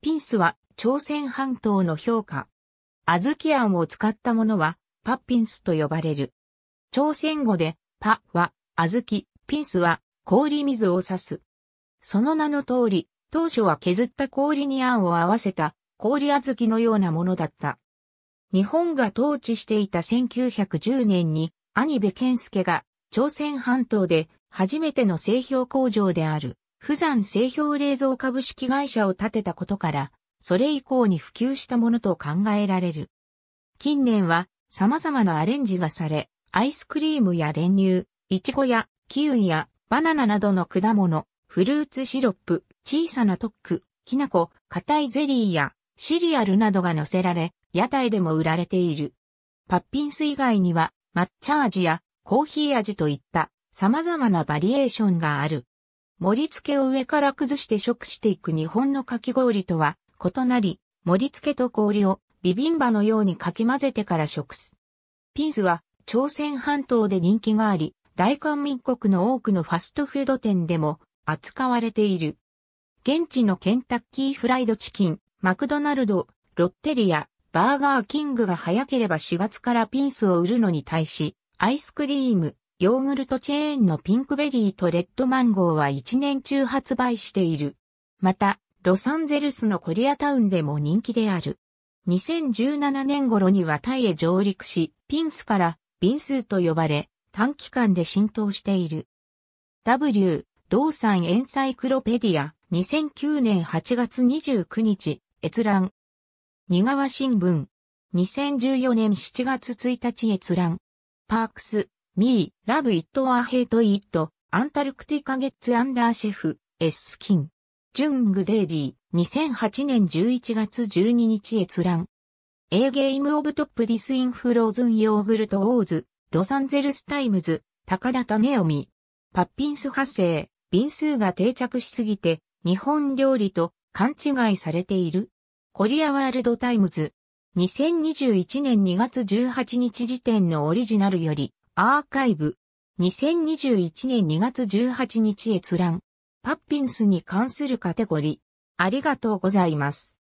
ピンスは朝鮮半島の評価。小豆あんを使ったものはパッピンスと呼ばれる。朝鮮語でパは小豆、ピンスは氷水を指す。その名の通り、当初は削った氷にあんを合わせた氷小豆のようなものだった。日本が統治していた1910年に兄部健介が朝鮮半島で初めての製氷工場である釜山製氷冷蔵株式会社を建てたことから、それ以降に普及したものと考えられる。近年は様々なアレンジがされ、アイスクリームや練乳、いちごやキウイやバナナなどの果物、フルーツシロップ、小さなトック、きな粉、硬いゼリーやシリアルなどが乗せられ、屋台でも売られている。パッピンス以外には抹茶味やコーヒー味といった様々なバリエーションがある。盛り付けを上から崩して食していく日本のかき氷とは異なり、盛り付けと氷をビビンバのようにかき混ぜてから食す。ピンスは朝鮮半島で人気があり、大韓民国の多くのファストフード店でも扱われている。現地のケンタッキーフライドチキン、マクドナルド、ロッテリア、バーガーキングが早ければ4月からピンスを売るのに対し、アイスクリーム、ヨーグルトチェーンのピンクベリーとレッドマンゴーは1年中発売している。また、ロサンゼルスのコリアタウンでも人気である。2017年頃にはタイへ上陸し、ピンスからビンスーと呼ばれ、短期間で浸透している。W、同産エンサイクロペディア、2009年8月29日、閲覧。二川新聞。2014年7月1日閲覧。パークス、ミー、ラブイットアヘイトイット、アンタルクティカゲッツアンダーシェフ、エススキン。ジュングデイリー、2008年11月12日閲覧。A ゲームオブトップディスインフローズンヨーグルトオーズ、ロサンゼルスタイムズ、高田種臣。パッピンス派生、便数が定着しすぎて、日本料理と勘違いされている。コリアワールドタイムズ。2021年2月18日時点のオリジナルより、アーカイブ。2021年2月18日閲覧。パッピンスに関するカテゴリー。ありがとうございます。